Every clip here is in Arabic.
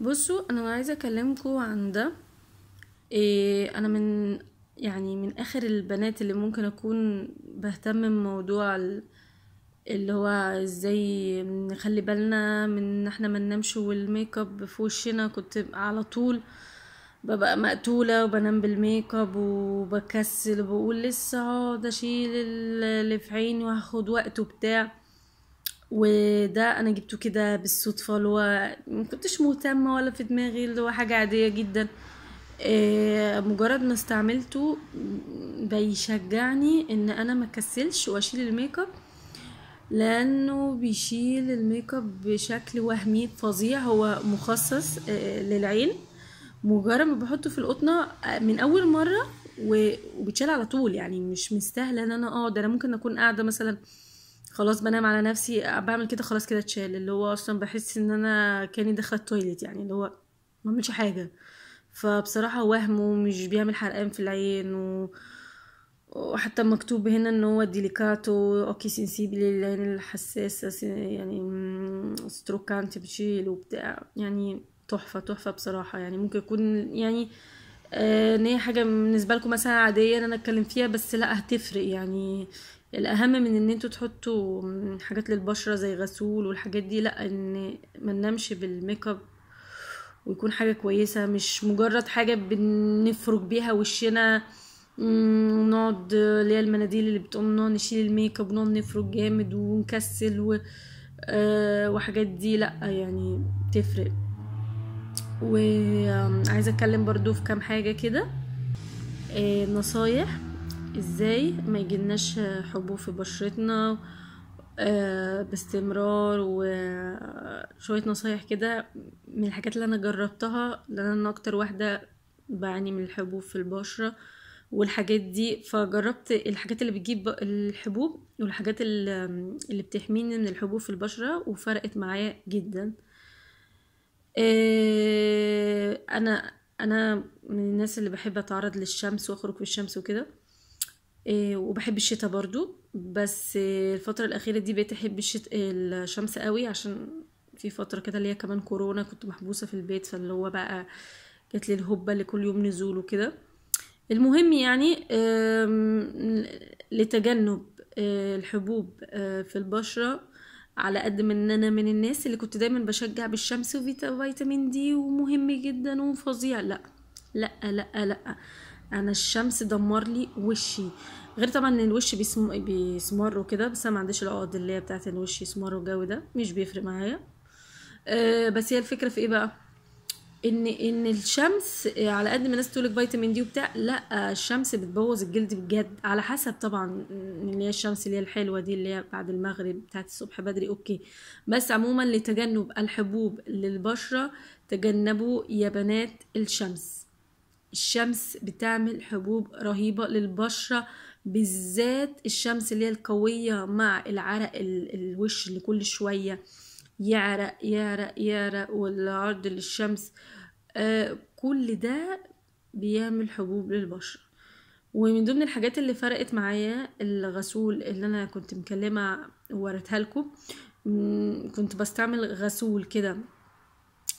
بصوا انا عايزه اكلمكم عن ده إيه انا من يعني من اخر البنات اللي ممكن اكون بهتم بموضوع اللي هو ازاي نخلي بالنا من ان احنا ما ننامش والميك اب في وشنا كنت على طول ببقى مقتوله وبنام بالميك اب وبكسل وبقول لسه اقعد آه، اشيل اللي في عيني وهاخد وقت وبتاع وده انا جبته كده بالصدفه اللي هو مكنتش مهتمه ولا في دماغي اللي هو حاجه عاديه جدا آه، مجرد ما استعملته بيشجعني ان انا ما كسلش واشيل الميك اب لانه بيشيل الميك اب بشكل وهمي فظيع هو مخصص آه، للعين مجرد ما بحطه في القطنه آه، من اول مره وبيتشال على طول يعني مش مستاهله ان انا اقعد انا ممكن اكون قاعده مثلا خلاص بنام على نفسي بعمل كده خلاص كده اتشال اللي هو اصلا بحس ان انا كاني داخله التويليت يعني اللي هو ما بعملش حاجه فبصراحه وهمه مش بيعمل حرقان في العين و... وحتى مكتوب هنا ان هو ديليكاتو اوكي سنسيبل للعين الحساسه يعني ستروكانت بتشيل وبتاع يعني تحفه تحفه بصراحه يعني ممكن يكون يعني آه، ان هي حاجه بالنسبه لكم مثلا عاديه ان انا اتكلم فيها بس لا هتفرق يعني الاهم من ان انتوا تحطوا حاجات للبشره زي غسول والحاجات دي لا ان ما ننامش بالميك اب ويكون حاجه كويسه مش مجرد حاجه بنفرك بيها وشنا ونقعد اللي هي المناديل اللي بتقوم نقعد نشيل الميك اب ونقعد نفرك جامد ونكسل و... أه وحاجات دي لا يعني تفرق وعايزه اتكلم برضو في كام حاجه كده آه، نصايح ازاي ما يجيلناش حبوب في بشرتنا آه، باستمرار وشويه نصايح كده من الحاجات اللي انا جربتها لان انا اكتر واحده بعاني من الحبوب في البشره والحاجات دي فجربت الحاجات اللي بتجيب الحبوب والحاجات اللي بتحميني من الحبوب في البشره وفرقت معايا جدا آه، انا انا من الناس اللي بحب اتعرض للشمس واخرج في الشمس وكده إيه، وبحب الشتاء برضو بس الفترة الأخيرة دي بقيت أحب الشت... الشمس قوي عشان في فترة كده اللي هي كمان كورونا كنت محبوسة في البيت فاللي هو بقى جاتلي الهبة اللي كل يوم نزول وكده المهم يعني لتجنب آه، الحبوب آه، في البشرة على قد ما ان انا من الناس اللي كنت دايما بشجع بالشمس وفيتامين دي ومهم جدا وفظيع لا لا لا لا انا الشمس دمر لي وشي غير طبعا ان الوش بيسمر وكده بس انا ما عنديش العقد اللي هي بتاعت الوش يسمر والجو ده مش بيفرق معايا أه بس هي الفكره في ايه بقى ان ان الشمس على قد ما الناس تقول لك فيتامين دي وبتاع لا الشمس بتبوظ الجلد بجد على حسب طبعا اللي هي الشمس اللي هي الحلوه دي اللي هي بعد المغرب بتاعت الصبح بدري اوكي بس عموما لتجنب الحبوب للبشره تجنبوا يا بنات الشمس الشمس بتعمل حبوب رهيبه للبشره بالذات الشمس اللي هي القويه مع العرق الوش اللي كل شويه يعرق يعرق يعرق والعرض للشمس آه كل ده بيعمل حبوب للبشرة ومن ضمن الحاجات اللي فرقت معايا الغسول اللي انا كنت مكلمة وورتها لكم كنت بستعمل غسول كده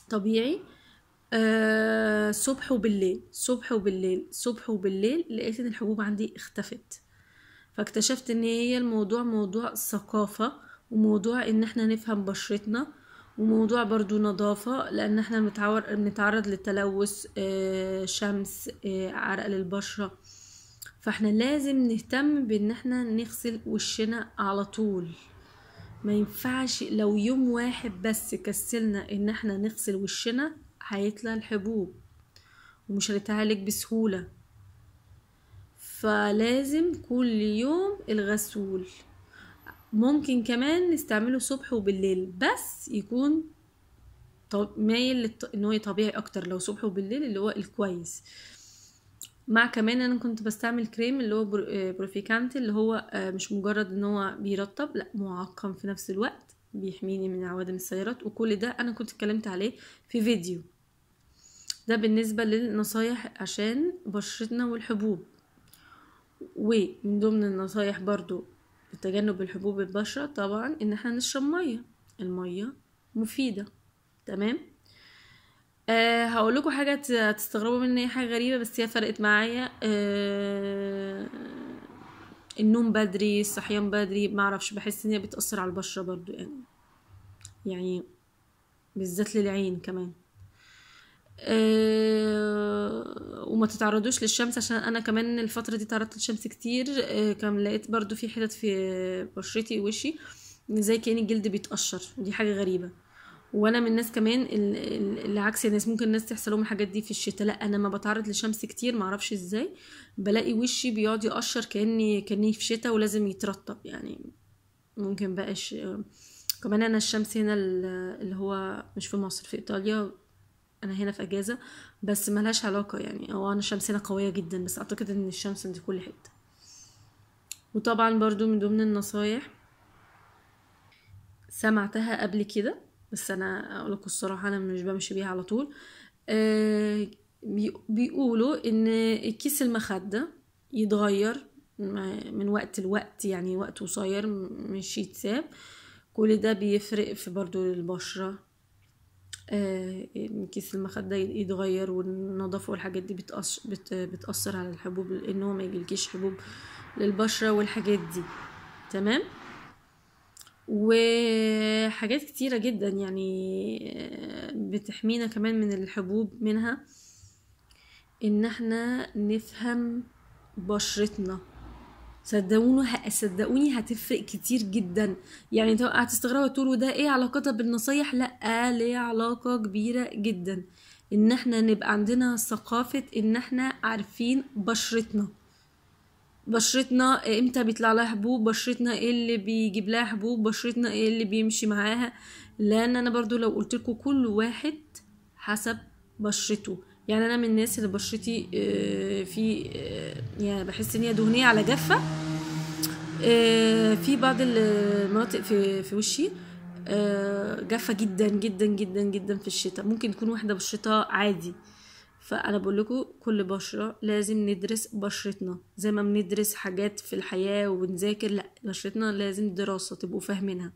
طبيعي آه صبح وبالليل صبح وبالليل صبح وبالليل لقيت ان الحبوب عندي اختفت فاكتشفت ان هي الموضوع موضوع ثقافه وموضوع ان احنا نفهم بشرتنا وموضوع برضو نظافة لان احنا بنتعرض للتلوث آه، شمس آه، عرق للبشرة فاحنا لازم نهتم بان احنا نغسل وشنا على طول ما ينفعش لو يوم واحد بس كسلنا ان احنا نغسل وشنا هيطلع الحبوب ومش هنتعالج بسهولة فلازم كل يوم الغسول ممكن كمان نستعمله صبح وبالليل بس يكون طب مايل للط... ان هو طبيعي اكتر لو صبح وبالليل اللي هو الكويس مع كمان انا كنت بستعمل كريم اللي هو برو... آه، بروفيكانت اللي هو آه، مش مجرد ان هو بيرطب لا معقم في نفس الوقت بيحميني من عوادم السيارات وكل ده انا كنت اتكلمت عليه في فيديو ده بالنسبه للنصايح عشان بشرتنا والحبوب ومن ضمن النصايح برضو لتجنب الحبوب البشرة طبعا ان احنا نشرب مية المية مفيدة تمام أه هقول لكم حاجة تستغربوا مني حاجة غريبة بس هي فرقت معايا أه النوم بدري الصحيان بدري معرفش بحس ان هي بتأثر على البشرة برضو يعني يعني بالذات للعين كمان آه، وما تتعرضوش للشمس عشان انا كمان الفتره دي تعرضت للشمس كتير آه، كان لقيت برضو في حتت في بشرتي ووشي زي كان الجلد بيتقشر دي حاجه غريبه وانا من الناس كمان اللي عكس الناس يعني ممكن الناس تحصل لهم الحاجات دي في الشتاء لا انا لما بتعرض لشمس كتير معرفش ازاي بلاقي وشي بيقعد يقشر كاني كاني في شتاء ولازم يترطب يعني ممكن بقاش آه، كمان انا الشمس هنا اللي هو مش في مصر في ايطاليا انا هنا في اجازه بس ملهاش علاقه يعني هو انا الشمس هنا قويه جدا بس اعتقد ان الشمس عند كل حته وطبعا برضو من ضمن النصايح سمعتها قبل كده بس انا اقول لكم الصراحه انا مش بمشي بيها على طول آه، بيقولوا ان كيس المخده يتغير من وقت لوقت يعني وقت قصير مش يتساب كل ده بيفرق في برضو البشره آه، كيس المخدة يتغير والنظافة والحاجات دي بتأثر على الحبوب ان هو ما يجيلكيش حبوب للبشرة والحاجات دي تمام وحاجات كتيرة جدا يعني آه، بتحمينا كمان من الحبوب منها ان احنا نفهم بشرتنا صدقوني صدقوني هتفرق كتير جدا يعني انتوا هتستغربوا تقولوا ده ايه علاقتها بالنصايح لا ليه علاقه كبيره جدا ان احنا نبقى عندنا ثقافه ان احنا عارفين بشرتنا بشرتنا امتى بيطلع لها حبوب بشرتنا ايه اللي بيجيب لها حبوب بشرتنا ايه اللي بيمشي معاها لان انا برضو لو قلت لكم كل واحد حسب بشرته يعني انا من الناس اللي بشرتي آه، في آه، يعني بحس ان هي دهنيه على جافه آه، في بعض المناطق في في وشي جافه جدا جدا جدا جدا في الشتاء ممكن تكون واحده بشرتها عادي فانا بقول لكم كل بشره لازم ندرس بشرتنا زي ما بندرس حاجات في الحياه وبنذاكر لا بشرتنا لازم دراسه تبقوا فاهمينها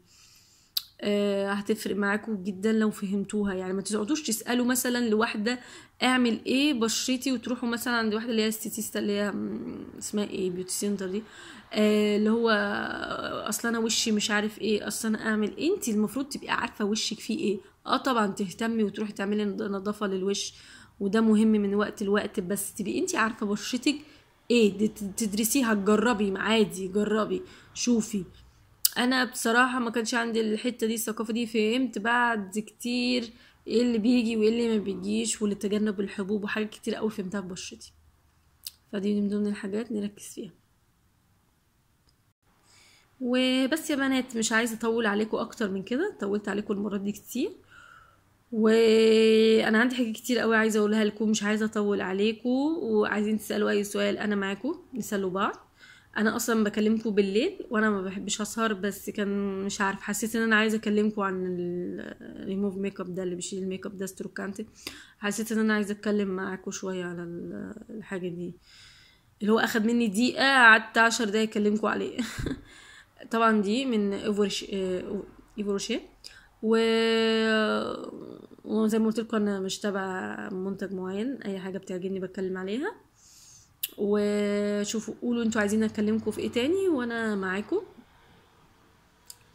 آه، هتفرق معاكم جدا لو فهمتوها يعني ما تقعدوش تسالوا مثلا لواحده اعمل ايه بشرتي وتروحوا مثلا عند واحده اللي هي استيتيستا اللي هي اسمها ايه بيوتي سنتر دي آه، اللي هو آه، اصل انا وشي مش عارف ايه اصل انا اعمل إيه؟ انت المفروض تبقي عارفه وشك فيه ايه اه طبعا تهتمي وتروحي تعملي نظافه للوش وده مهم من وقت لوقت بس تبقي انت عارفه بشرتك ايه تدرسيها تجربي عادي جربي شوفي انا بصراحه ما كانش عندي الحته دي الثقافه دي فهمت بعد كتير ايه اللي بيجي وايه اللي ما بيجيش ولتجنب الحبوب وحاجات كتير قوي فهمتها في بشرتي فدي من ضمن الحاجات نركز فيها وبس يا بنات مش عايزه اطول عليكم اكتر من كده طولت عليكم المره دي كتير وانا عندي حاجات كتير قوي عايزه اقولها لكم مش عايزه اطول عليكم وعايزين تسالوا اي سؤال انا معاكم نسالوا بعض انا اصلا بكلمكم بالليل وانا ما بحبش اسهر بس كان مش عارف حسيت ان انا عايزه اكلمكم عن الريموف ميك اب ده اللي بيشيل الميك اب ده ستروكانتي حسيت ان انا عايزه اتكلم معاكم شويه على الحاجه دي اللي هو اخد مني دقيقه قعدت عشر دقايق اكلمكم عليه طبعا دي من ايفورشي و وزي ما قلت لكم انا مش تابعه منتج معين اي حاجه بتعجبني بتكلم عليها وشوفوا قولوا انتوا عايزين اكلمكم في ايه تاني وانا معاكم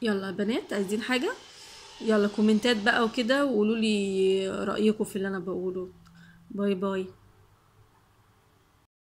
يلا بنات عايزين حاجه يلا كومنتات بقى وكده وقولوا لي رايكم في اللي انا بقوله باي باي